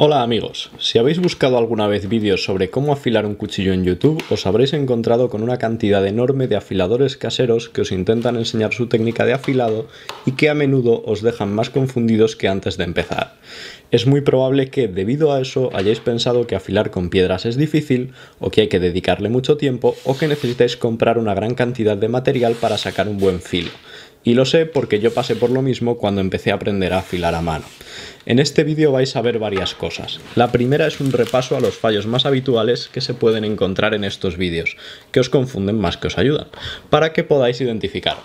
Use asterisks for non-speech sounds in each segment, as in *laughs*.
Hola amigos, si habéis buscado alguna vez vídeos sobre cómo afilar un cuchillo en YouTube, os habréis encontrado con una cantidad enorme de afiladores caseros que os intentan enseñar su técnica de afilado y que a menudo os dejan más confundidos que antes de empezar. Es muy probable que, debido a eso, hayáis pensado que afilar con piedras es difícil, o que hay que dedicarle mucho tiempo, o que necesitáis comprar una gran cantidad de material para sacar un buen filo y lo sé porque yo pasé por lo mismo cuando empecé a aprender a afilar a mano. En este vídeo vais a ver varias cosas. La primera es un repaso a los fallos más habituales que se pueden encontrar en estos vídeos, que os confunden más que os ayudan, para que podáis identificarlos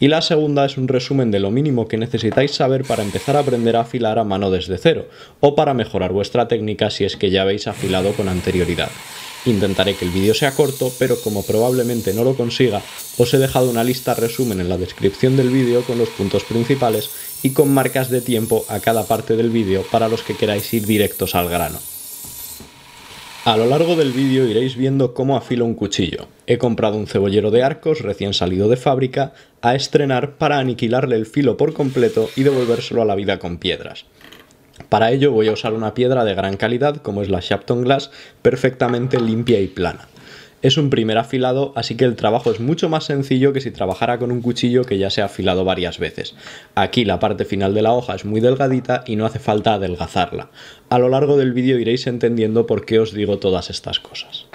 y la segunda es un resumen de lo mínimo que necesitáis saber para empezar a aprender a afilar a mano desde cero o para mejorar vuestra técnica si es que ya habéis afilado con anterioridad. Intentaré que el vídeo sea corto, pero como probablemente no lo consiga, os he dejado una lista resumen en la descripción del vídeo con los puntos principales y con marcas de tiempo a cada parte del vídeo para los que queráis ir directos al grano. A lo largo del vídeo iréis viendo cómo afilo un cuchillo, He comprado un cebollero de arcos recién salido de fábrica a estrenar para aniquilarle el filo por completo y devolvérselo a la vida con piedras. Para ello voy a usar una piedra de gran calidad como es la Shapton Glass, perfectamente limpia y plana. Es un primer afilado, así que el trabajo es mucho más sencillo que si trabajara con un cuchillo que ya se ha afilado varias veces. Aquí la parte final de la hoja es muy delgadita y no hace falta adelgazarla. A lo largo del vídeo iréis entendiendo por qué os digo todas estas cosas.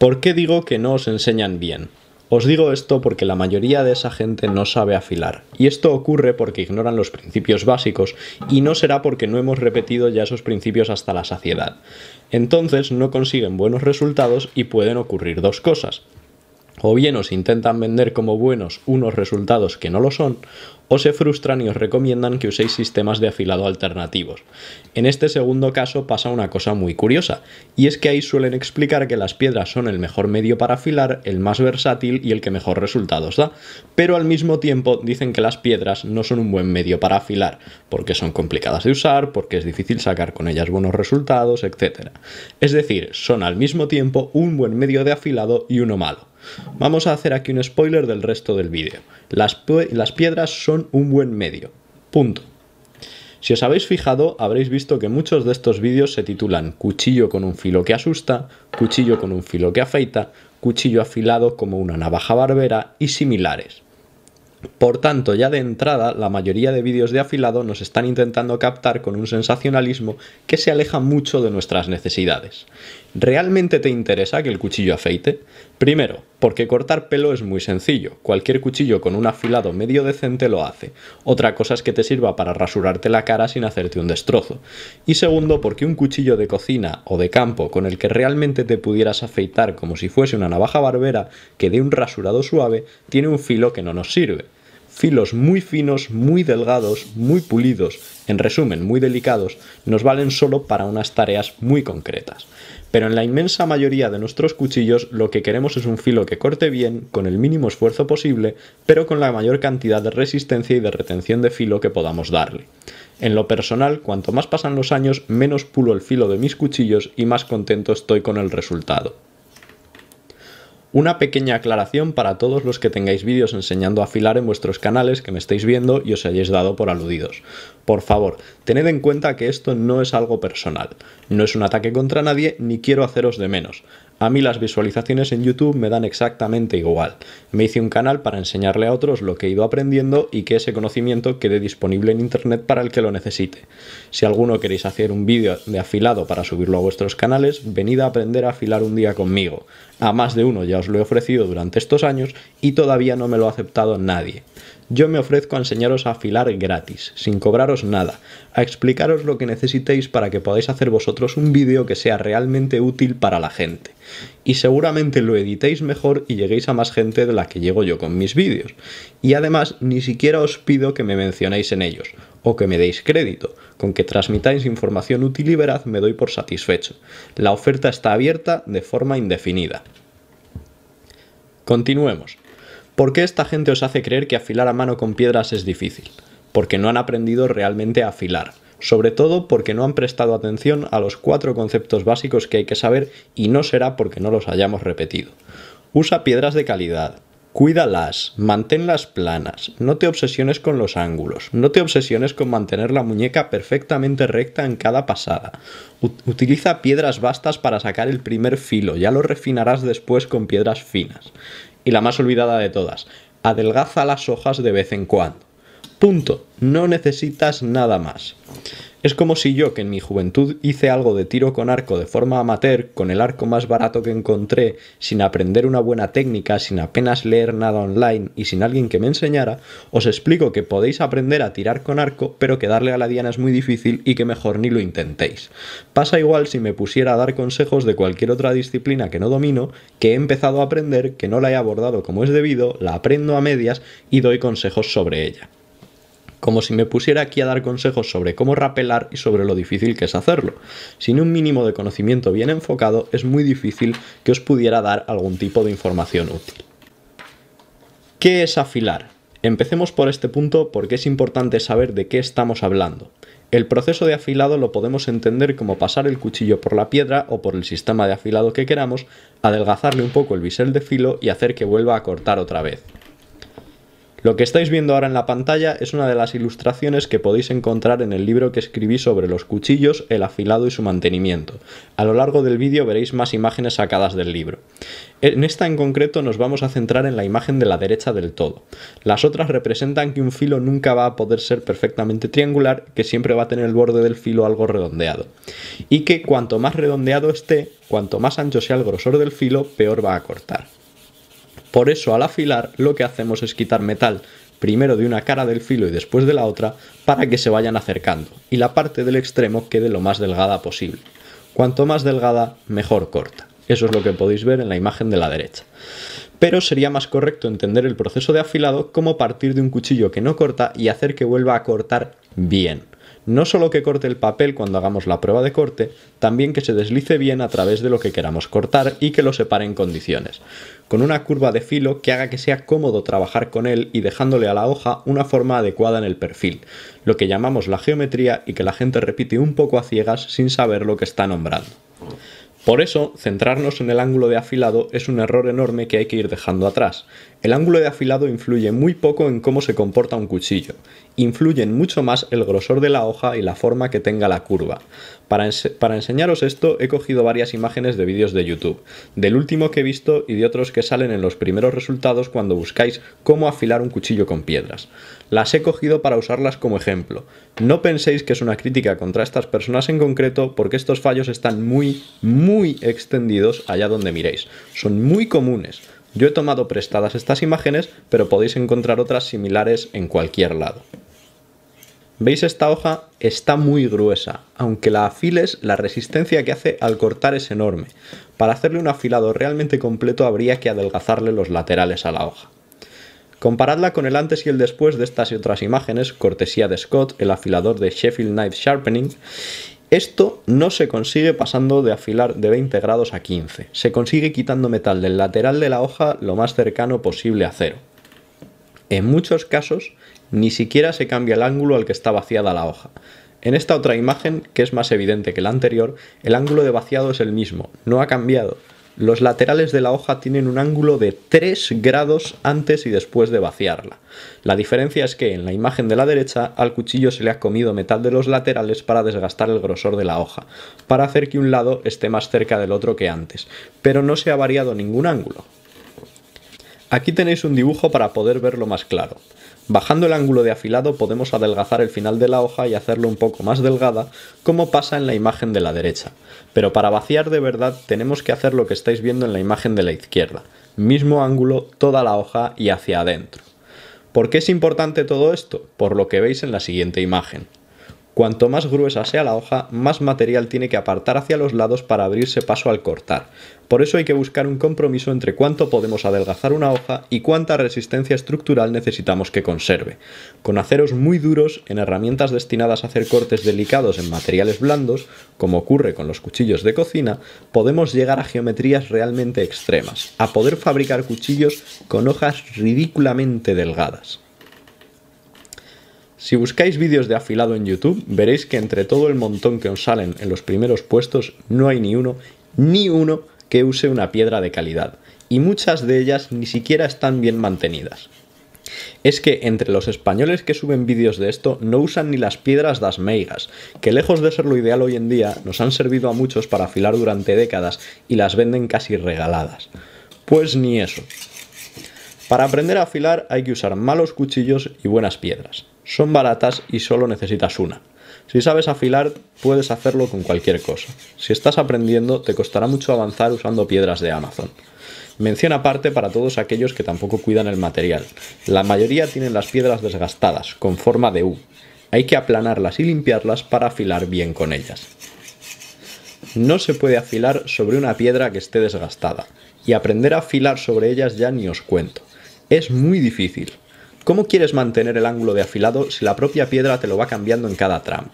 ¿Por qué digo que no os enseñan bien? Os digo esto porque la mayoría de esa gente no sabe afilar, y esto ocurre porque ignoran los principios básicos, y no será porque no hemos repetido ya esos principios hasta la saciedad. Entonces no consiguen buenos resultados y pueden ocurrir dos cosas o bien os intentan vender como buenos unos resultados que no lo son, o se frustran y os recomiendan que uséis sistemas de afilado alternativos. En este segundo caso pasa una cosa muy curiosa, y es que ahí suelen explicar que las piedras son el mejor medio para afilar, el más versátil y el que mejor resultados da, pero al mismo tiempo dicen que las piedras no son un buen medio para afilar, porque son complicadas de usar, porque es difícil sacar con ellas buenos resultados, etc. Es decir, son al mismo tiempo un buen medio de afilado y uno malo Vamos a hacer aquí un spoiler del resto del vídeo. Las, piedras son un buen medio. Punto. Si os habéis fijado, habréis visto que muchos de estos vídeos se titulan Cuchillo con un filo que asusta, Cuchillo con un filo que afeita, Cuchillo afilado como una navaja barbera y similares. Por tanto, ya de entrada, la mayoría de vídeos de afilado nos están intentando captar con un sensacionalismo que se aleja mucho de nuestras necesidades. ¿Realmente te interesa que el cuchillo afeite? Primero, porque cortar pelo es muy sencillo, cualquier cuchillo con un afilado medio decente lo hace, otra cosa es que te sirva para rasurarte la cara sin hacerte un destrozo, y segundo, porque un cuchillo de cocina o de campo con el que realmente te pudieras afeitar como si fuese una navaja barbera que dé un rasurado suave, tiene un filo que no nos sirve filos muy finos, muy delgados, muy pulidos, en resumen, muy delicados, nos valen solo para unas tareas muy concretas pero en la inmensa mayoría de nuestros cuchillos lo que queremos es un filo que corte bien, con el mínimo esfuerzo posible, pero con la mayor cantidad de resistencia y de retención de filo que podamos darle. En lo personal, cuanto más pasan los años, menos pulo el filo de mis cuchillos y más contento estoy con el resultado. Una pequeña aclaración para todos los que tengáis vídeos enseñando a afilar en vuestros canales que me estáis viendo y os hayáis dado por aludidos. Por favor, tened en cuenta que esto no es algo personal, no es un ataque contra nadie ni quiero haceros de menos. A mí las visualizaciones en YouTube me dan exactamente igual. Me hice un canal para enseñarle a otros lo que he ido aprendiendo y que ese conocimiento quede disponible en Internet para el que lo necesite. Si alguno queréis hacer un vídeo de afilado para subirlo a vuestros canales, venid a aprender a afilar un día conmigo. A más de uno ya os lo he ofrecido durante estos años y todavía no me lo ha aceptado nadie. Yo me ofrezco a enseñaros a afilar gratis, sin cobraros nada, a explicaros lo que necesitéis para que podáis hacer vosotros un vídeo que sea realmente útil para la gente. Y seguramente lo editéis mejor y lleguéis a más gente de la que llego yo con mis vídeos. Y además ni siquiera os pido que me mencionéis en ellos, o que me deis crédito, con que transmitáis información útil y veraz me doy por satisfecho. La oferta está abierta de forma indefinida. Continuemos. ¿Por qué esta gente os hace creer que afilar a mano con piedras es difícil? Porque no han aprendido realmente a afilar, sobre todo porque no han prestado atención a los cuatro conceptos básicos que hay que saber y no será porque no los hayamos repetido. Usa piedras de calidad, Cuídalas, manténlas planas, no te obsesiones con los ángulos, no te obsesiones con mantener la muñeca perfectamente recta en cada pasada. utiliza piedras bastas para sacar el primer filo, ya lo refinarás después con piedras finas y la más olvidada de todas. Adelgaza las hojas de vez en cuando. Punto. No necesitas nada más. Es como si yo, que en mi juventud hice algo de tiro con arco de forma amateur, con el arco más barato que encontré, sin aprender una buena técnica, sin apenas leer nada online y sin alguien que me enseñara, os explico que podéis aprender a tirar con arco, pero que darle a la diana es muy difícil y que mejor ni lo intentéis. Pasa igual si me pusiera a dar consejos de cualquier otra disciplina que no domino, que he empezado a aprender, que no la he abordado como es debido, la aprendo a medias y doy consejos sobre ella como si me pusiera aquí a dar consejos sobre cómo rapelar y sobre lo difícil que es hacerlo. Sin un mínimo de conocimiento bien enfocado, es muy difícil que os pudiera dar algún tipo de información útil. ¿Qué es afilar? Empecemos por este punto porque es importante saber de qué estamos hablando. El proceso de afilado lo podemos entender como pasar el cuchillo por la piedra o por el sistema de afilado que queramos, adelgazarle un poco el bisel de filo y hacer que vuelva a cortar otra vez. Lo que estáis viendo ahora en la pantalla es una de las ilustraciones que podéis encontrar en el libro que escribí sobre los cuchillos, el afilado y su mantenimiento. A lo largo del vídeo veréis más imágenes sacadas del libro. En esta en concreto nos vamos a centrar en la imagen de la derecha del todo. Las otras representan que un filo nunca va a poder ser perfectamente triangular, que siempre va a tener el borde del filo algo redondeado. Y que cuanto más redondeado esté, cuanto más ancho sea el grosor del filo, peor va a cortar. Por eso al afilar lo que hacemos es quitar metal, primero de una cara del filo y después de la otra, para que se vayan acercando, y la parte del extremo quede lo más delgada posible. Cuanto más delgada, mejor corta. Eso es lo que podéis ver en la imagen de la derecha. Pero sería más correcto entender el proceso de afilado como partir de un cuchillo que no corta y hacer que vuelva a cortar bien. No solo que corte el papel cuando hagamos la prueba de corte, también que se deslice bien a través de lo que queramos cortar y que lo separe en condiciones, con una curva de filo que haga que sea cómodo trabajar con él y dejándole a la hoja una forma adecuada en el perfil, lo que llamamos la geometría y que la gente repite un poco a ciegas sin saber lo que está nombrando. Por eso, centrarnos en el ángulo de afilado es un error enorme que hay que ir dejando atrás. El ángulo de afilado influye muy poco en cómo se comporta un cuchillo, influyen mucho más el grosor de la hoja y la forma que tenga la curva. Para, enseñaros esto he cogido varias imágenes de vídeos de YouTube, del último que he visto y de otros que salen en los primeros resultados cuando buscáis cómo afilar un cuchillo con piedras. Las he cogido para usarlas como ejemplo. No penséis que es una crítica contra estas personas en concreto porque estos fallos están muy, muy extendidos allá donde miréis. Son muy comunes. Yo he tomado prestadas estas imágenes, pero podéis encontrar otras similares en cualquier lado. ¿Veis esta hoja? Está muy gruesa, aunque la afiles, la resistencia que hace al cortar es enorme. Para hacerle un afilado realmente completo habría que adelgazarle los laterales a la hoja. Comparadla con el antes y el después de estas y otras imágenes, cortesía de Scott, el afilador de Sheffield Knife Sharpening, esto no se consigue pasando de afilar de 20 grados a 15. Se consigue quitando metal del lateral de la hoja lo más cercano posible a cero. En muchos casos, ni siquiera se cambia el ángulo al que está vaciada la hoja. En esta otra imagen, que es más evidente que la anterior, el ángulo de vaciado es el mismo, no ha cambiado, los laterales de la hoja tienen un ángulo de 3 grados antes y después de vaciarla. La diferencia es que en la imagen de la derecha al cuchillo se le ha comido metal de los laterales para desgastar el grosor de la hoja, para hacer que un lado esté más cerca del otro que antes, pero no se ha variado ningún ángulo. Aquí tenéis un dibujo para poder verlo más claro. Bajando el ángulo de afilado podemos adelgazar el final de la hoja y hacerlo un poco más delgada, como pasa en la imagen de la derecha. Pero para vaciar de verdad tenemos que hacer lo que estáis viendo en la imagen de la izquierda. Mismo ángulo, toda la hoja y hacia adentro. ¿Por qué es importante todo esto? Por lo que veis en la siguiente imagen. Cuanto más gruesa sea la hoja, más material tiene que apartar hacia los lados para abrirse paso al cortar. Por eso hay que buscar un compromiso entre cuánto podemos adelgazar una hoja y cuánta resistencia estructural necesitamos que conserve. Con aceros muy duros, en herramientas destinadas a hacer cortes delicados en materiales blandos, como ocurre con los cuchillos de cocina, podemos llegar a geometrías realmente extremas, a poder fabricar cuchillos con hojas ridículamente delgadas. Si buscáis vídeos de afilado en YouTube, veréis que entre todo el montón que os salen en los primeros puestos, no hay ni uno, ni uno que use una piedra de calidad, y muchas de ellas ni siquiera están bien mantenidas. Es que entre los españoles que suben vídeos de esto no usan ni las piedras das meigas, que lejos de ser lo ideal hoy en día, nos han servido a muchos para afilar durante décadas y las venden casi regaladas. Pues ni eso. Para aprender a afilar hay que usar malos cuchillos y buenas piedras. Son baratas y solo necesitas una. Si sabes afilar, puedes hacerlo con cualquier cosa. Si estás aprendiendo, te costará mucho avanzar usando piedras de Amazon. Mención aparte para todos aquellos que tampoco cuidan el material. La mayoría tienen las piedras desgastadas, con forma de U. Hay que aplanarlas y limpiarlas para afilar bien con ellas. No se puede afilar sobre una piedra que esté desgastada, y aprender a afilar sobre ellas ya ni os cuento. Es muy difícil. ¿Cómo quieres mantener el ángulo de afilado si la propia piedra te lo va cambiando en cada tramo?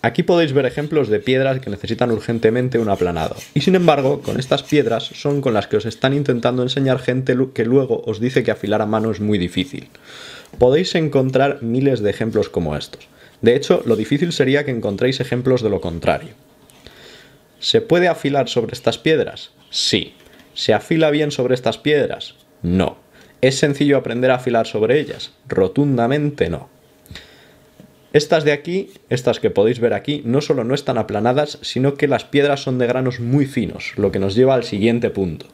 Aquí podéis ver ejemplos de piedras que necesitan urgentemente un aplanado. Y sin embargo, con estas piedras son con las que os están intentando enseñar gente que luego os dice que afilar a mano es muy difícil. Podéis encontrar miles de ejemplos como estos. De hecho, lo difícil sería que encontréis ejemplos de lo contrario. ¿Se puede afilar sobre estas piedras? Sí. ¿Se afila bien sobre estas piedras? No. ¿Es sencillo aprender a afilar sobre ellas? Rotundamente no. Estas de aquí, estas que podéis ver aquí, no solo no están aplanadas, sino que las piedras son de granos muy finos, lo que nos lleva al siguiente punto.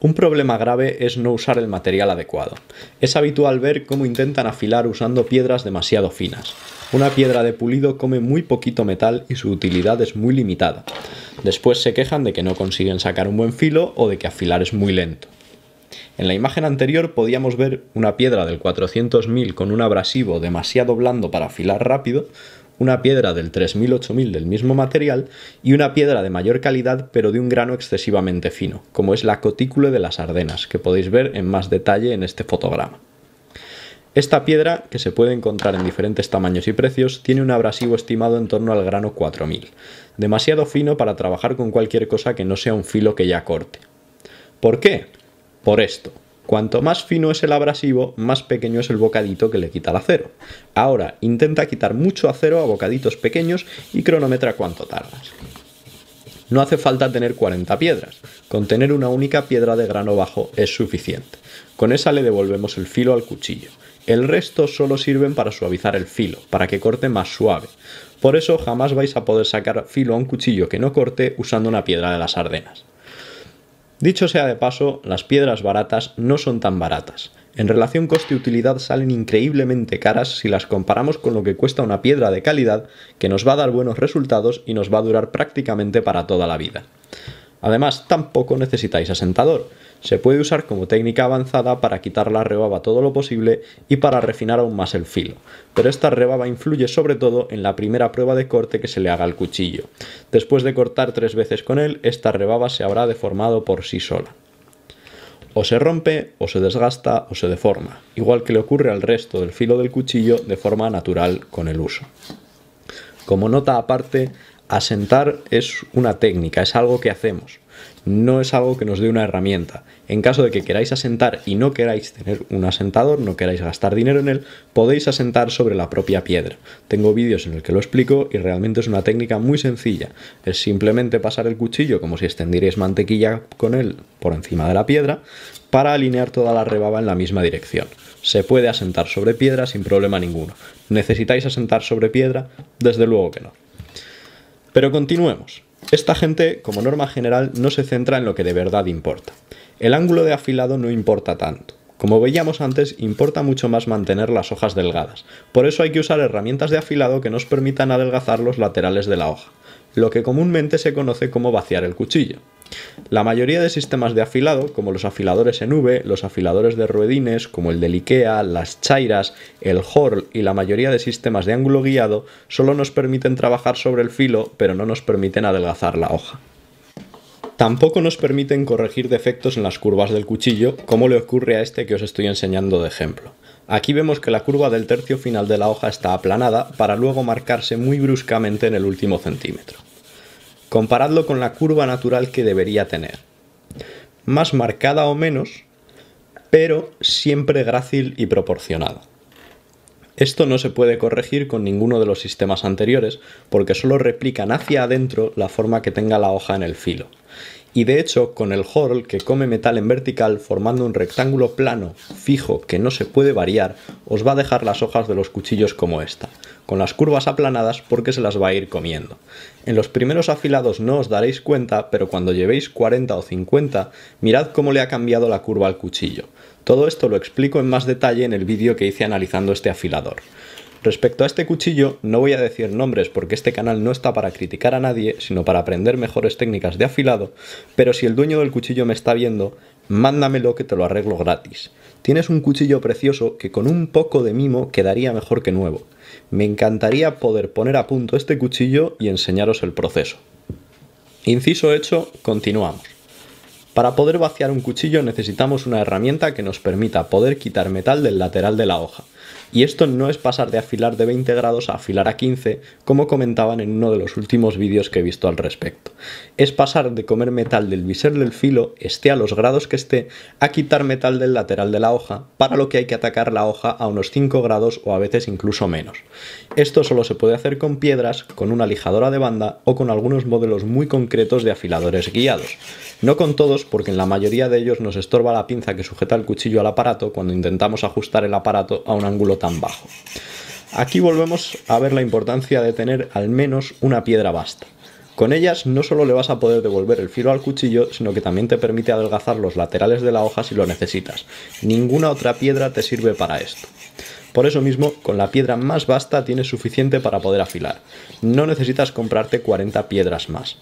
Un problema grave es no usar el material adecuado. Es habitual ver cómo intentan afilar usando piedras demasiado finas. Una piedra de pulido come muy poquito metal y su utilidad es muy limitada. Después se quejan de que no consiguen sacar un buen filo o de que afilar es muy lento. En la imagen anterior podíamos ver una piedra del 400.000 con un abrasivo demasiado blando para afilar rápido, una piedra del 3000-8000 del mismo material y una piedra de mayor calidad pero de un grano excesivamente fino, como es la cotícula de las Ardenas, que podéis ver en más detalle en este fotograma. Esta piedra, que se puede encontrar en diferentes tamaños y precios, tiene un abrasivo estimado en torno al grano 4000, demasiado fino para trabajar con cualquier cosa que no sea un filo que ya corte. ¿Por qué? Por esto, cuanto más fino es el abrasivo, más pequeño es el bocadito que le quita el acero. Ahora, intenta quitar mucho acero a bocaditos pequeños y cronometra cuánto tardas. No hace falta tener 40 piedras, con tener una única piedra de grano bajo es suficiente. Con esa le devolvemos el filo al cuchillo. El resto solo sirven para suavizar el filo, para que corte más suave. Por eso jamás vais a poder sacar filo a un cuchillo que no corte usando una piedra de las Ardenas. Dicho sea de paso, las piedras baratas no son tan baratas. En relación coste-utilidad salen increíblemente caras si las comparamos con lo que cuesta una piedra de calidad que nos va a dar buenos resultados y nos va a durar prácticamente para toda la vida. Además, tampoco necesitáis asentador se puede usar como técnica avanzada para quitar la rebaba todo lo posible y para refinar aún más el filo, pero esta rebaba influye sobre todo en la primera prueba de corte que se le haga al cuchillo. Después de cortar tres veces con él, esta rebaba se habrá deformado por sí sola. O se rompe, o se desgasta, o se deforma, igual que le ocurre al resto del filo del cuchillo de forma natural con el uso. Como nota aparte, asentar es una técnica, es algo que hacemos no es algo que nos dé una herramienta. En caso de que queráis asentar y no queráis tener un asentador, no queráis gastar dinero en él, podéis asentar sobre la propia piedra. Tengo vídeos en el que lo explico y realmente es una técnica muy sencilla. Es simplemente pasar el cuchillo como si extendierais mantequilla con él por encima de la piedra para alinear toda la rebaba en la misma dirección. Se puede asentar sobre piedra sin problema ninguno. ¿Necesitáis asentar sobre piedra? Desde luego que no. Pero continuemos. Esta gente, como norma general, no se centra en lo que de verdad importa. El ángulo de afilado no importa tanto. Como veíamos antes, importa mucho más mantener las hojas delgadas. Por eso hay que usar herramientas de afilado que nos permitan adelgazar los laterales de la hoja lo que comúnmente se conoce como vaciar el cuchillo. La mayoría de sistemas de afilado, como los afiladores en V, los afiladores de ruedines, como el de IKEA, las chairas, el Horl y la mayoría de sistemas de ángulo guiado, solo nos permiten trabajar sobre el filo, pero no nos permiten adelgazar la hoja. Tampoco nos permiten corregir defectos en las curvas del cuchillo, como le ocurre a este que os estoy enseñando de ejemplo. Aquí vemos que la curva del tercio final de la hoja está aplanada para luego marcarse muy bruscamente en el último centímetro. Comparadlo con la curva natural que debería tener. Más marcada o menos, pero siempre grácil y proporcionada. Esto no se puede corregir con ninguno de los sistemas anteriores porque solo replican hacia adentro la forma que tenga la hoja en el filo. Y de hecho, con el Horl que come metal en vertical formando un rectángulo plano, fijo, que no se puede variar, os va a dejar las hojas de los cuchillos como esta, con las curvas aplanadas porque se las va a ir comiendo. En los primeros afilados no os daréis cuenta, pero cuando llevéis 40 o 50, mirad cómo le ha cambiado la curva al cuchillo. Todo esto lo explico en más detalle en el vídeo que hice analizando este afilador. Respecto a este cuchillo, no voy a decir nombres porque este canal no está para criticar a nadie, sino para aprender mejores técnicas de afilado, pero si el dueño del cuchillo me está viendo, mándamelo que te lo arreglo gratis. Tienes un cuchillo precioso que con un poco de mimo quedaría mejor que nuevo. Me encantaría poder poner a punto este cuchillo y enseñaros el proceso. Inciso hecho, continuamos. Para poder vaciar un cuchillo necesitamos una herramienta que nos permita poder quitar metal del lateral de la hoja. Y esto no es pasar de afilar de 20 grados a afilar a 15, como comentaban en uno de los últimos vídeos que he visto al respecto. Es pasar de comer metal del bisel del filo, esté a los grados que esté, a quitar metal del lateral de la hoja, para lo que hay que atacar la hoja a unos 5 grados o a veces incluso menos. Esto solo se puede hacer con piedras, con una lijadora de banda o con algunos modelos muy concretos de afiladores guiados. No con todos, porque en la mayoría de ellos nos estorba la pinza que sujeta el cuchillo al aparato cuando intentamos ajustar el aparato a un ángulo tan bajo. Aquí volvemos a ver la importancia de tener al menos una piedra basta. Con ellas no solo le vas a poder devolver el filo al cuchillo, sino que también te permite adelgazar los laterales de la hoja si lo necesitas. Ninguna otra piedra te sirve para esto. Por eso mismo, con la piedra más basta tienes suficiente para poder afilar. No necesitas comprarte 40 piedras más.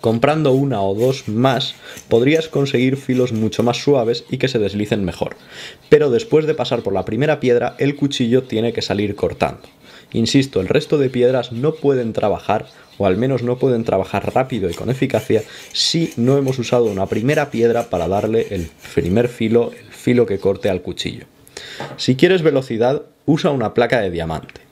Comprando una o dos más podrías conseguir filos mucho más suaves y que se deslicen mejor. Pero después de pasar por la primera piedra, el cuchillo tiene que salir cortando. Insisto, el resto de piedras no pueden trabajar, o al menos no pueden trabajar rápido y con eficacia, si no hemos usado una primera piedra para darle el primer filo, el filo que corte al cuchillo. Si quieres velocidad, usa una placa de diamante.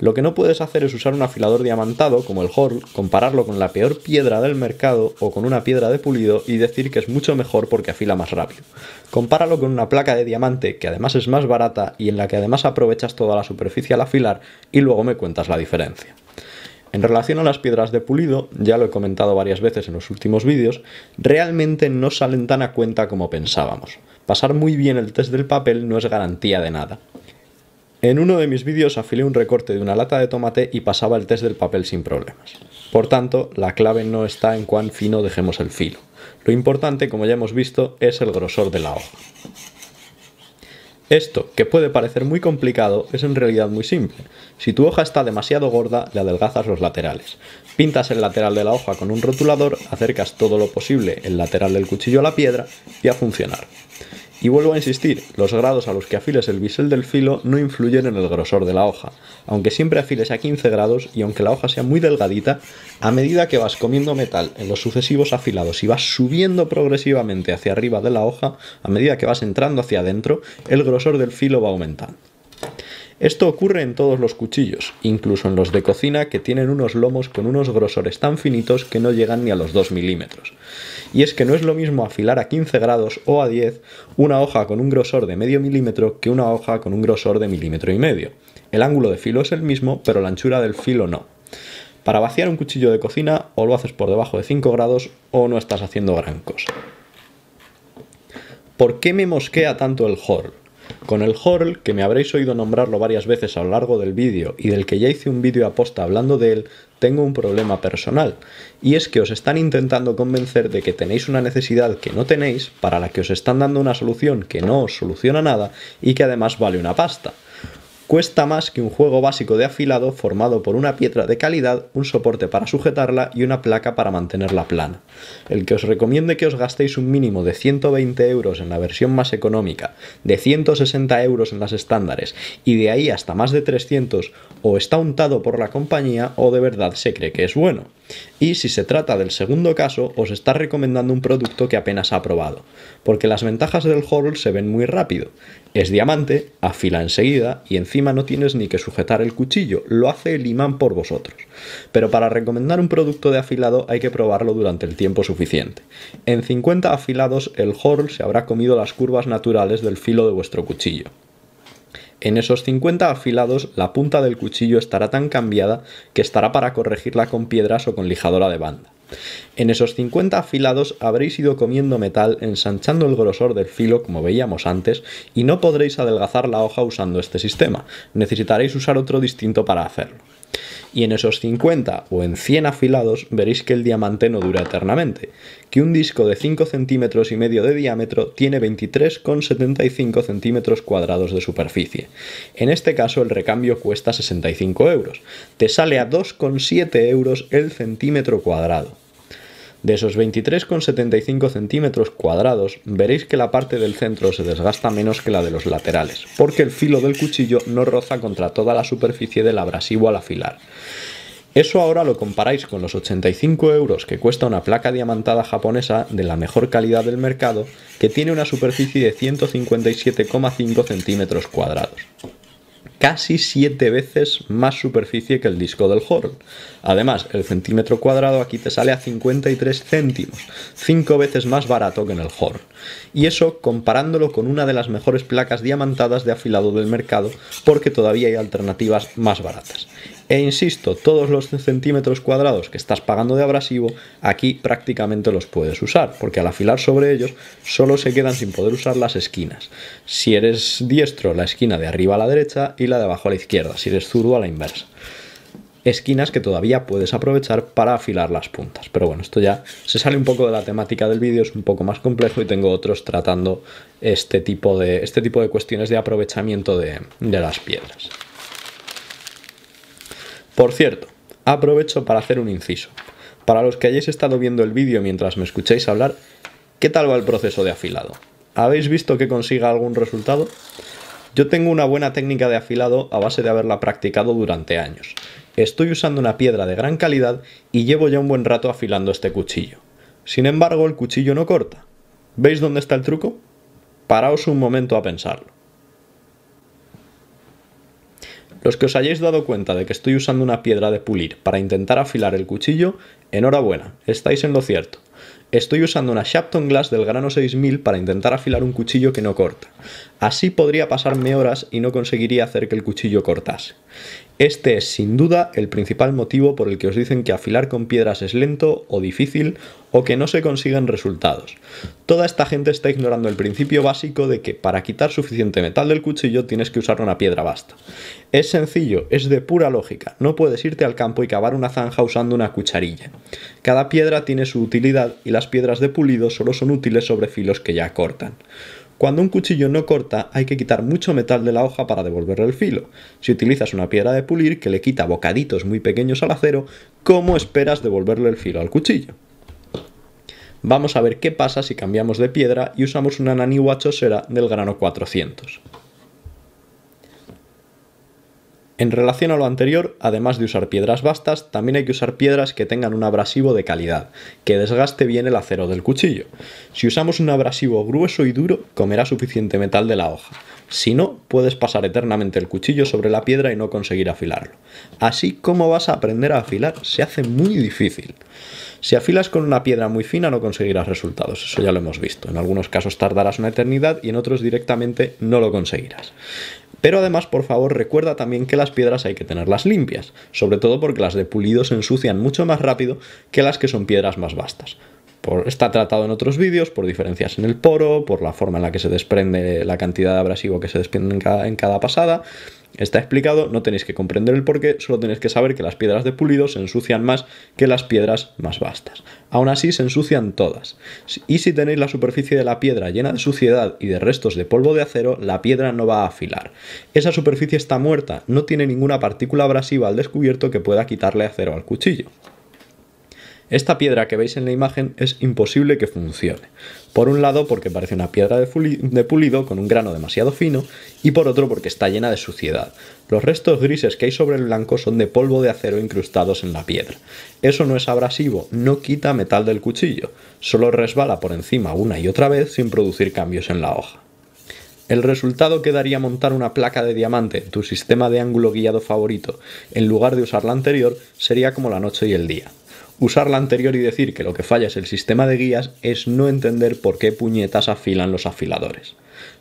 Lo que no puedes hacer es usar un afilador diamantado como el Horl, compararlo con la peor piedra del mercado o con una piedra de pulido y decir que es mucho mejor porque afila más rápido. Compáralo con una placa de diamante que además es más barata y en la que además aprovechas toda la superficie al afilar y luego me cuentas la diferencia. En relación a las piedras de pulido, ya lo he comentado varias veces en los últimos vídeos, realmente no salen tan a cuenta como pensábamos. Pasar muy bien el test del papel no es garantía de nada. En uno de mis vídeos afilé un recorte de una lata de tomate y pasaba el test del papel sin problemas. Por tanto, la clave no está en cuán fino dejemos el filo. Lo importante, como ya hemos visto, es el grosor de la hoja. Esto, que puede parecer muy complicado, es en realidad muy simple. Si tu hoja está demasiado gorda, le adelgazas los laterales. Pintas el lateral de la hoja con un rotulador, acercas todo lo posible el lateral del cuchillo a la piedra y a funcionar. Y vuelvo a insistir, los grados a los que afiles el bisel del filo no influyen en el grosor de la hoja. Aunque siempre afiles a 15 grados y aunque la hoja sea muy delgadita, a medida que vas comiendo metal en los sucesivos afilados y vas subiendo progresivamente hacia arriba de la hoja, a medida que vas entrando hacia adentro, el grosor del filo va aumentando. Esto ocurre en todos los cuchillos, incluso en los de cocina que tienen unos lomos con unos grosores tan finitos que no llegan ni a los 2 milímetros. Y es que no es lo mismo afilar a 15 grados o a 10 una hoja con un grosor de medio milímetro que una hoja con un grosor de milímetro y medio. El ángulo de filo es el mismo, pero la anchura del filo no. Para vaciar un cuchillo de cocina o lo haces por debajo de 5 grados o no estás haciendo gran cosa. ¿Por qué me mosquea tanto el horror? Con el Horl, que me habréis oído nombrarlo varias veces a lo largo del vídeo y del que ya hice un vídeo aposta hablando de él, tengo un problema personal, y es que os están intentando convencer de que tenéis una necesidad que no tenéis, para la que os están dando una solución que no os soluciona nada y que además vale una pasta. Cuesta más que un juego básico de afilado formado por una piedra de calidad, un soporte para sujetarla y una placa para mantenerla plana. El que os recomiende que os gastéis un mínimo de 120 euros en la versión más económica, de 160 euros en las estándares y de ahí hasta más de 300 o está untado por la compañía o de verdad se cree que es bueno. Y si se trata del segundo caso, os está recomendando un producto que apenas ha probado, porque las ventajas del Horl se ven muy rápido. Es diamante, afila enseguida y encima no tienes ni que sujetar el cuchillo, lo hace el imán por vosotros. Pero para recomendar un producto de afilado hay que probarlo durante el tiempo suficiente. En 50 afilados el Horl se habrá comido las curvas naturales del filo de vuestro cuchillo. En esos 50 afilados, la punta del cuchillo estará tan cambiada que estará para corregirla con piedras o con lijadora de banda. En esos 50 afilados habréis ido comiendo metal, ensanchando el grosor del filo como veíamos antes, y no podréis adelgazar la hoja usando este sistema. Necesitaréis usar otro distinto para hacerlo y en esos 50 o en 100 afilados veréis que el diamante no dura eternamente, que un disco de 5 centímetros y medio de diámetro tiene 23,75 centímetros cuadrados de superficie. En este caso el recambio cuesta 65 euros, te sale a 2,7 euros el centímetro cuadrado. De esos 23,75 centímetros cuadrados, veréis que la parte del centro se desgasta menos que la de los laterales, porque el filo del cuchillo no roza contra toda la superficie del abrasivo al afilar. Eso ahora lo comparáis con los 85 euros que cuesta una placa diamantada japonesa de la mejor calidad del mercado, que tiene una superficie de 157,5 centímetros cuadrados casi 7 veces más superficie que el disco del Horn. Además, el centímetro cuadrado aquí te sale a 53 céntimos, 5 veces más barato que en el Horn. Y eso comparándolo con una de las mejores placas diamantadas de afilado del mercado, porque todavía hay alternativas más baratas. E insisto, todos los centímetros cuadrados que estás pagando de abrasivo, aquí prácticamente los puedes usar, porque al afilar sobre ellos solo se quedan sin poder usar las esquinas. Si eres diestro, la esquina de arriba a la derecha y la de abajo a la izquierda, si eres zurdo a la inversa esquinas que todavía puedes aprovechar para afilar las puntas. Pero bueno, esto ya se sale un poco de la temática del vídeo, es un poco más complejo y tengo otros tratando este tipo de, este tipo de cuestiones de aprovechamiento de, de las piedras. Por cierto, aprovecho para hacer un inciso. Para los que hayáis estado viendo el vídeo mientras me escucháis hablar, ¿qué tal va el proceso de afilado? ¿Habéis visto que consiga algún resultado? Yo tengo una buena técnica de afilado a base de haberla practicado durante años. Estoy usando una piedra de gran calidad y llevo ya un buen rato afilando este cuchillo. Sin embargo, el cuchillo no corta. ¿Veis dónde está el truco? Paraos un momento a pensarlo. Los que os hayáis dado cuenta de que estoy usando una piedra de pulir para intentar afilar el cuchillo, enhorabuena, estáis en lo cierto. Estoy usando una Shapton Glass del grano 6000 para intentar afilar un cuchillo que no corta. Así podría pasarme horas y no conseguiría hacer que el cuchillo cortase. Este es sin duda el principal motivo por el que os dicen que afilar con piedras es lento o difícil o que no se consiguen resultados. Toda esta gente está ignorando el principio básico de que para quitar suficiente metal del cuchillo tienes que usar una piedra basta. Es sencillo, es de pura lógica, no puedes irte al campo y cavar una zanja usando una cucharilla. Cada piedra tiene su utilidad y las piedras de pulido solo son útiles sobre filos que ya cortan. Cuando un cuchillo no corta, hay que quitar mucho metal de la hoja para devolverle el filo. Si utilizas una piedra de pulir que le quita bocaditos muy pequeños al acero, ¿cómo esperas devolverle el filo al cuchillo? Vamos a ver qué pasa si cambiamos de piedra y usamos una naniwa chosera del grano 400. En relación a lo anterior, además de usar piedras bastas, también hay que usar piedras que tengan un abrasivo de calidad, que desgaste bien el acero del cuchillo. Si usamos un abrasivo grueso y duro, comerá suficiente metal de la hoja. Si no, puedes pasar eternamente el cuchillo sobre la piedra y no conseguir afilarlo. Así como vas a aprender a afilar, se hace muy difícil. Si afilas con una piedra muy fina no conseguirás resultados, eso ya lo hemos visto. En algunos casos tardarás una eternidad y en otros directamente no lo conseguirás. Pero además, por favor, recuerda también que las piedras hay que tenerlas limpias, sobre todo porque las de pulido se ensucian mucho más rápido que las que son piedras más vastas está tratado en otros vídeos por diferencias en el poro, por la forma en la que se desprende la cantidad de abrasivo que se desprende en cada, en cada pasada. Está explicado, no tenéis que comprender el porqué, solo tenéis que saber que las piedras de pulido se ensucian más que las piedras más vastas. Aún así, se ensucian todas. Y si tenéis la superficie de la piedra llena de suciedad y de restos de polvo de acero, la piedra no va a afilar. Esa superficie está muerta, no tiene ninguna partícula abrasiva al descubierto que pueda quitarle acero al cuchillo. Esta piedra que veis en la imagen es imposible que funcione. Por un lado porque parece una piedra de pulido con un grano demasiado fino y por otro porque está llena de suciedad. Los restos grises que hay sobre el blanco son de polvo de acero incrustados en la piedra. Eso no es abrasivo, no quita metal del cuchillo, solo resbala por encima una y otra vez sin producir cambios en la hoja. El resultado que daría montar una placa de diamante en tu sistema de ángulo guiado favorito, en lugar de usar la anterior, sería como la noche y el día. Usar la anterior y decir que lo que falla es el sistema de guías es no entender por qué puñetas afilan los afiladores.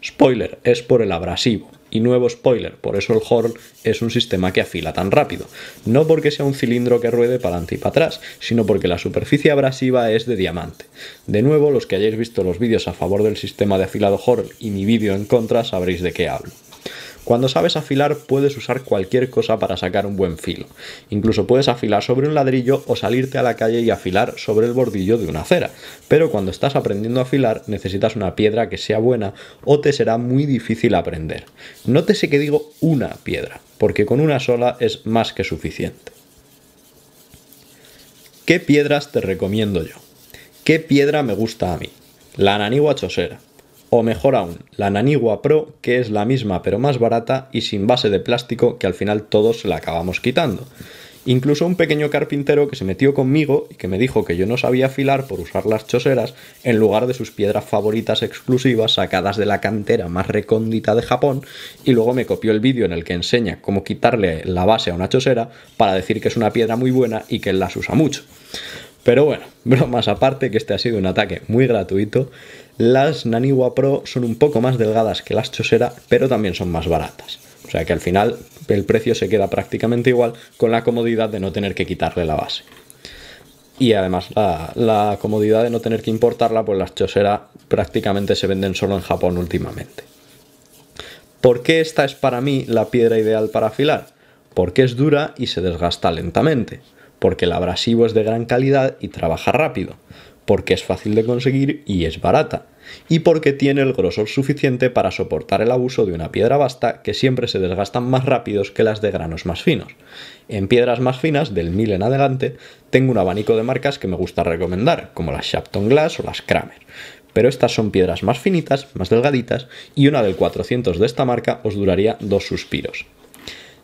Spoiler, es por el abrasivo. Y nuevo spoiler, por eso el Horn es un sistema que afila tan rápido. No porque sea un cilindro que ruede para adelante y para atrás, sino porque la superficie abrasiva es de diamante. De nuevo, los que hayáis visto los vídeos a favor del sistema de afilado Horn y mi vídeo en contra sabréis de qué hablo. Cuando sabes afilar puedes usar cualquier cosa para sacar un buen filo. Incluso puedes afilar sobre un ladrillo o salirte a la calle y afilar sobre el bordillo de una acera. Pero cuando estás aprendiendo a afilar necesitas una piedra que sea buena o te será muy difícil aprender. No sé que digo una piedra, porque con una sola es más que suficiente. ¿Qué piedras te recomiendo yo? ¿Qué piedra me gusta a mí? La ananigua chosera o mejor aún, la Nanigua Pro, que es la misma pero más barata y sin base de plástico que al final todos la acabamos quitando. Incluso un pequeño carpintero que se metió conmigo y que me dijo que yo no sabía afilar por usar las choseras en lugar de sus piedras favoritas exclusivas sacadas de la cantera más recóndita de Japón y luego me copió el vídeo en el que enseña cómo quitarle la base a una chosera para decir que es una piedra muy buena y que él las usa mucho. Pero bueno, *laughs* bromas aparte que este ha sido un ataque muy gratuito. Las Naniwa Pro son un poco más delgadas que las Chosera, pero también son más baratas. O sea que al final el precio se queda prácticamente igual con la comodidad de no tener que quitarle la base. Y además la, comodidad de no tener que importarla, pues las Chosera prácticamente se venden solo en Japón últimamente. ¿Por qué esta es para mí la piedra ideal para afilar? Porque es dura y se desgasta lentamente, porque el abrasivo es de gran calidad y trabaja rápido porque es fácil de conseguir y es barata, y porque tiene el grosor suficiente para soportar el abuso de una piedra basta que siempre se desgastan más rápidos que las de granos más finos. En piedras más finas, del 1000 en adelante, tengo un abanico de marcas que me gusta recomendar, como las Shapton Glass o las Kramer. Pero estas son piedras más finitas, más delgaditas, y una del 400 de esta marca os duraría dos suspiros.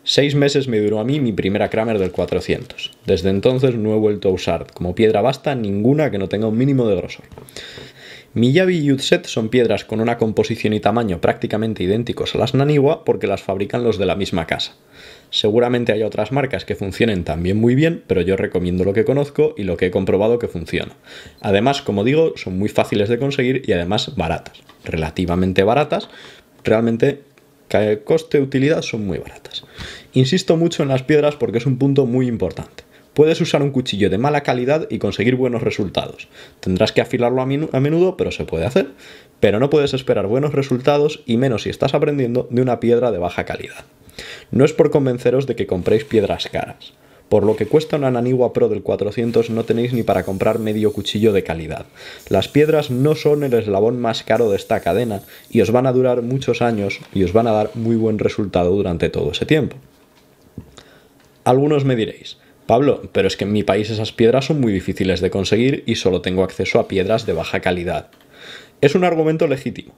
Seis meses me duró a mí mi primera Kramer del 400. Desde entonces no he vuelto a usar como piedra basta ninguna que no tenga un mínimo de grosor. Miyabi y Utset son piedras con una composición y tamaño prácticamente idénticos a las Naniwa porque las fabrican los de la misma casa. Seguramente hay otras marcas que funcionen también muy bien, pero yo recomiendo lo que conozco y lo que he comprobado que funciona. Además, como digo, son muy fáciles de conseguir y además baratas, relativamente baratas. Realmente coste-utilidad son muy baratas. Insisto mucho en las piedras porque es un punto muy importante. Puedes usar un cuchillo de mala calidad y conseguir buenos resultados. Tendrás que afilarlo a, menudo, pero se puede hacer. Pero no puedes esperar buenos resultados y menos si estás aprendiendo de una piedra de baja calidad. No es por convenceros de que compréis piedras caras. Por lo que cuesta una Naniwa Pro del 400 no tenéis ni para comprar medio cuchillo de calidad. Las piedras no son el eslabón más caro de esta cadena y os van a durar muchos años y os van a dar muy buen resultado durante todo ese tiempo. Algunos me diréis, Pablo, pero es que en mi país esas piedras son muy difíciles de conseguir y solo tengo acceso a piedras de baja calidad. Es un argumento legítimo.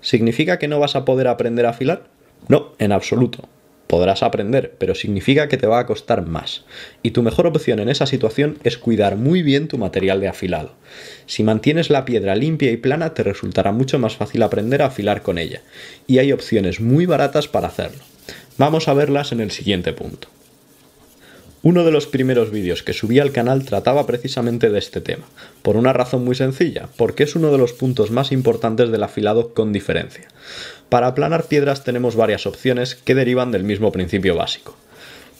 ¿Significa que no vas a poder aprender a afilar? No, en absoluto. Podrás aprender, pero significa que te va a costar más. Y tu mejor opción en esa situación es cuidar muy bien tu material de afilado. Si mantienes la piedra limpia y plana, te resultará mucho más fácil aprender a afilar con ella. Y hay opciones muy baratas para hacerlo. Vamos a verlas en el siguiente punto. Uno de los primeros vídeos que subí al canal trataba precisamente de este tema, por una razón muy sencilla, porque es uno de los puntos más importantes del afilado con diferencia. Para aplanar piedras tenemos varias opciones que derivan del mismo principio básico.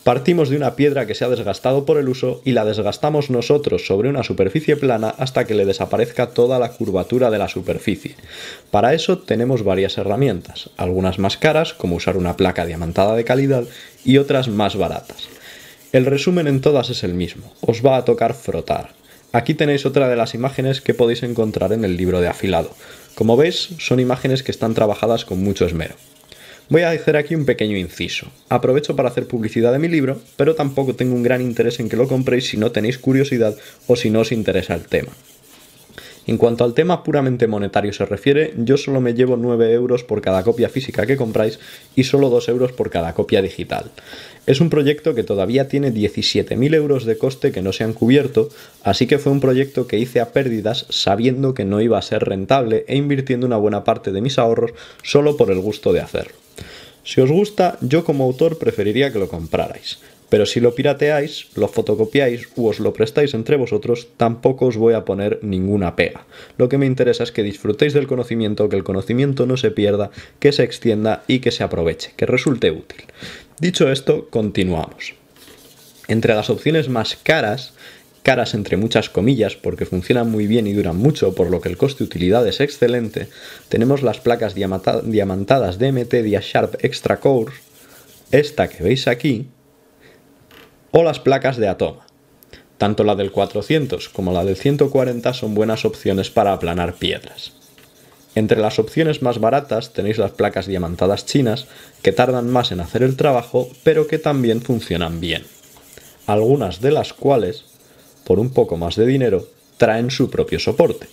Partimos de una piedra que se ha desgastado por el uso y la desgastamos nosotros sobre una superficie plana hasta que le desaparezca toda la curvatura de la superficie. Para eso tenemos varias herramientas, algunas más caras, como usar una placa diamantada de calidad, y otras más baratas. El resumen en todas es el mismo, os va a tocar frotar. Aquí tenéis otra de las imágenes que podéis encontrar en el libro de afilado. Como veis, son imágenes que están trabajadas con mucho esmero. Voy a hacer aquí un pequeño inciso. Aprovecho para hacer publicidad de mi libro, pero tampoco tengo un gran interés en que lo compréis si no tenéis curiosidad o si no os interesa el tema. En cuanto al tema puramente monetario se refiere, yo solo me llevo 9 euros por cada copia física que compráis y solo 2 euros por cada copia digital. Es un proyecto que todavía tiene 17.000 euros de coste que no se han cubierto, así que fue un proyecto que hice a pérdidas sabiendo que no iba a ser rentable e invirtiendo una buena parte de mis ahorros solo por el gusto de hacerlo. Si os gusta, yo como autor preferiría que lo comprarais. Pero si lo pirateáis, lo fotocopiáis o os lo prestáis entre vosotros, tampoco os voy a poner ninguna pega. Lo que me interesa es que disfrutéis del conocimiento, que el conocimiento no se pierda, que se extienda y que se aproveche, que resulte útil. Dicho esto, continuamos. Entre las opciones más caras, caras entre muchas comillas porque funcionan muy bien y duran mucho, por lo que el coste-utilidad es excelente, tenemos las placas diamantadas DMT Dia Sharp Extra Core, esta que veis aquí, o las placas de Atoma. Tanto la del 400 como la del 140 son buenas opciones para aplanar piedras. Entre las opciones más baratas tenéis las placas diamantadas chinas, que tardan más en hacer el trabajo, pero que también funcionan bien. Algunas de las cuales, por un poco más de dinero, traen su propio soporte.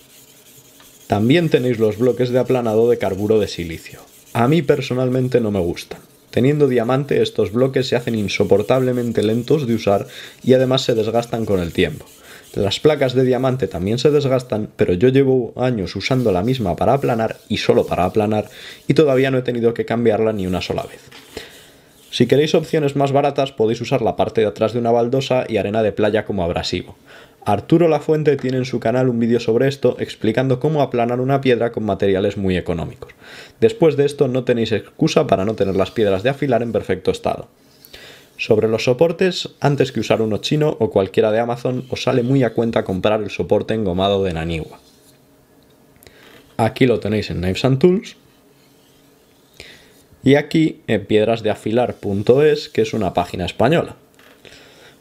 También tenéis los bloques de aplanado de carburo de silicio. A mí personalmente no me gustan. Teniendo diamante, estos bloques se hacen insoportablemente lentos de usar y además se desgastan con el tiempo. Las placas de diamante también se desgastan, pero yo llevo años usando la misma para aplanar y solo para aplanar y todavía no he tenido que cambiarla ni una sola vez. Si queréis opciones más baratas podéis usar la parte de atrás de una baldosa y arena de playa como abrasivo. Arturo Lafuente tiene en su canal un vídeo sobre esto explicando cómo aplanar una piedra con materiales muy económicos. Después de esto no tenéis excusa para no tener las piedras de afilar en perfecto estado. Sobre los soportes, antes que usar uno chino o cualquiera de Amazon, os sale muy a cuenta comprar el soporte engomado de Naniwa. Aquí lo tenéis en Knives and Tools. Y aquí en piedrasdeafilar.es, que es una página española.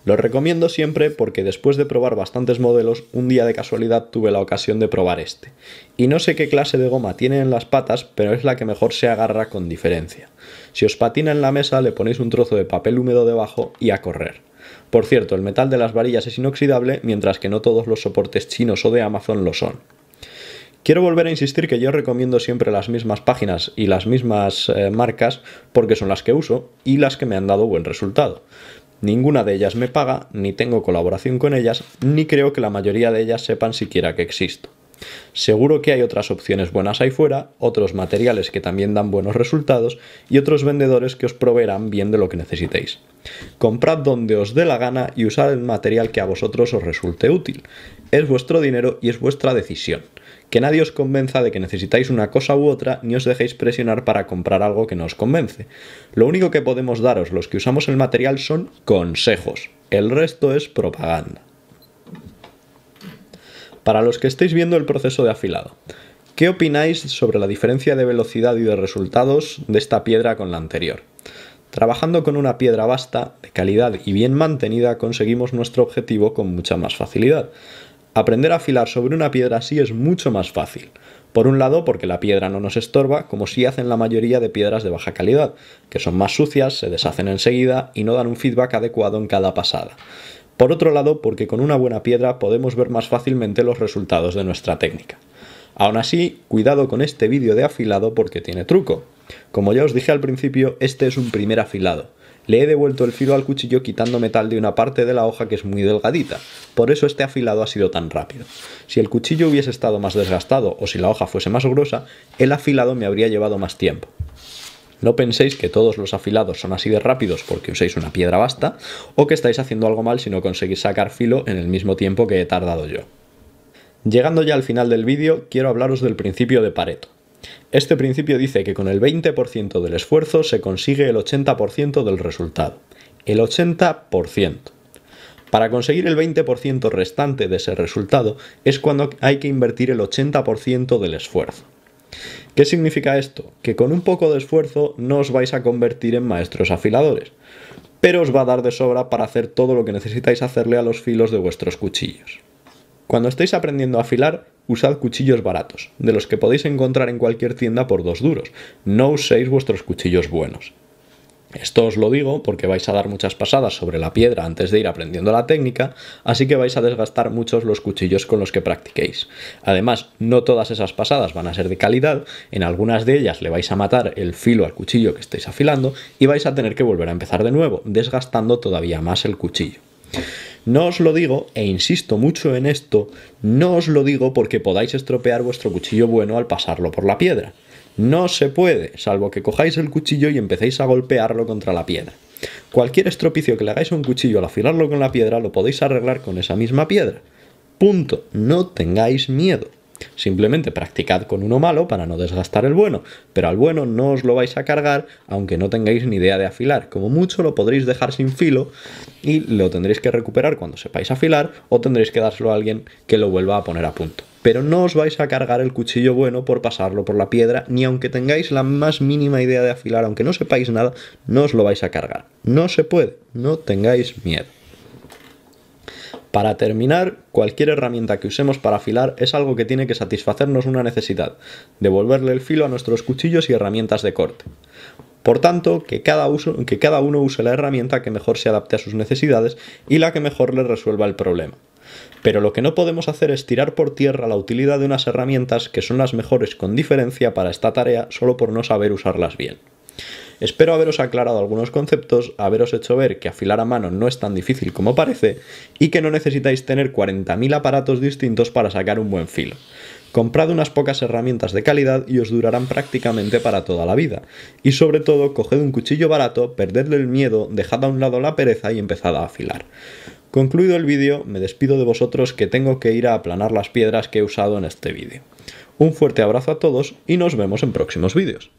Lo recomiendo siempre porque después de probar bastantes modelos, un día de casualidad tuve la ocasión de probar este. Y no sé qué clase de goma tiene en las patas, pero es la que mejor se agarra con diferencia. Si os patina en la mesa, le ponéis un trozo de papel húmedo debajo y a correr. Por cierto, el metal de las varillas es inoxidable, mientras que no todos los soportes chinos o de Amazon lo son. Quiero volver a insistir que yo recomiendo siempre las mismas páginas y las mismas eh, marcas porque son las que uso y las que me han dado buen resultado. Ninguna de ellas me paga, ni tengo colaboración con ellas, ni creo que la mayoría de ellas sepan siquiera que existo. Seguro que hay otras opciones buenas ahí fuera, otros materiales que también dan buenos resultados y otros vendedores que os proveerán bien de lo que necesitéis. Comprad donde os dé la gana y usad el material que a vosotros os resulte útil. Es vuestro dinero y es vuestra decisión que nadie os convenza de que necesitáis una cosa u otra ni os dejéis presionar para comprar algo que no os convence. Lo único que podemos daros los que usamos el material son consejos, el resto es propaganda. Para los que estéis viendo el proceso de afilado, ¿qué opináis sobre la diferencia de velocidad y de resultados de esta piedra con la anterior? Trabajando con una piedra vasta, de calidad y bien mantenida, conseguimos nuestro objetivo con mucha más facilidad. Aprender a afilar sobre una piedra así es mucho más fácil. Por un lado, porque la piedra no nos estorba, como si hacen la mayoría de piedras de baja calidad, que son más sucias, se deshacen enseguida y no dan un feedback adecuado en cada pasada. Por otro lado, porque con una buena piedra podemos ver más fácilmente los resultados de nuestra técnica. Aún así, cuidado con este vídeo de afilado porque tiene truco. Como ya os dije al principio, este es un primer afilado. Le he devuelto el filo al cuchillo quitando metal de una parte de la hoja que es muy delgadita. Por eso este afilado ha sido tan rápido. Si el cuchillo hubiese estado más desgastado o si la hoja fuese más gruesa, el afilado me habría llevado más tiempo. No penséis que todos los afilados son así de rápidos porque uséis una piedra basta o que estáis haciendo algo mal si no conseguís sacar filo en el mismo tiempo que he tardado yo. Llegando ya al final del vídeo, quiero hablaros del principio de Pareto. Este principio dice que con el 20% del esfuerzo se consigue el 80% del resultado. El 80%. Para conseguir el 20% restante de ese resultado es cuando hay que invertir el 80% del esfuerzo. ¿Qué significa esto? Que con un poco de esfuerzo no os vais a convertir en maestros afiladores, pero os va a dar de sobra para hacer todo lo que necesitáis hacerle a los filos de vuestros cuchillos. Cuando estéis aprendiendo a afilar, usad cuchillos baratos, de los que podéis encontrar en cualquier tienda por dos duros. No uséis vuestros cuchillos buenos. Esto os lo digo porque vais a dar muchas pasadas sobre la piedra antes de ir aprendiendo la técnica, así que vais a desgastar muchos los cuchillos con los que practiquéis. Además, no todas esas pasadas van a ser de calidad, en algunas de ellas le vais a matar el filo al cuchillo que estáis afilando y vais a tener que volver a empezar de nuevo, desgastando todavía más el cuchillo. No os lo digo, e insisto mucho en esto, no os lo digo porque podáis estropear vuestro cuchillo bueno al pasarlo por la piedra. No se puede, salvo que cojáis el cuchillo y empecéis a golpearlo contra la piedra. Cualquier estropicio que le hagáis a un cuchillo al afilarlo con la piedra lo podéis arreglar con esa misma piedra. Punto. No tengáis miedo. Simplemente practicad con uno malo para no desgastar el bueno, pero al bueno no os lo vais a cargar aunque no tengáis ni idea de afilar. Como mucho lo podréis dejar sin filo y lo tendréis que recuperar cuando sepáis afilar o tendréis que dárselo a alguien que lo vuelva a poner a punto. Pero no os vais a cargar el cuchillo bueno por pasarlo por la piedra, ni aunque tengáis la más mínima idea de afilar, aunque no sepáis nada, no os lo vais a cargar. No se puede, no tengáis miedo. Para terminar, cualquier herramienta que usemos para afilar es algo que tiene que satisfacernos una necesidad, devolverle el filo a nuestros cuchillos y herramientas de corte. Por tanto, que cada, uso, que cada uno use la herramienta que mejor se adapte a sus necesidades y la que mejor le resuelva el problema. Pero lo que no podemos hacer es tirar por tierra la utilidad de unas herramientas que son las mejores con diferencia para esta tarea solo por no saber usarlas bien. Espero haberos aclarado algunos conceptos, haberos hecho ver que afilar a mano no es tan difícil como parece y que no necesitáis tener 40.000 aparatos distintos para sacar un buen filo. Comprad unas pocas herramientas de calidad y os durarán prácticamente para toda la vida. Y sobre todo, coged un cuchillo barato, perdedle el miedo, dejad a un lado la pereza y empezad a afilar. Concluido el vídeo, me despido de vosotros que tengo que ir a aplanar las piedras que he usado en este vídeo. Un fuerte abrazo a todos y nos vemos en próximos vídeos.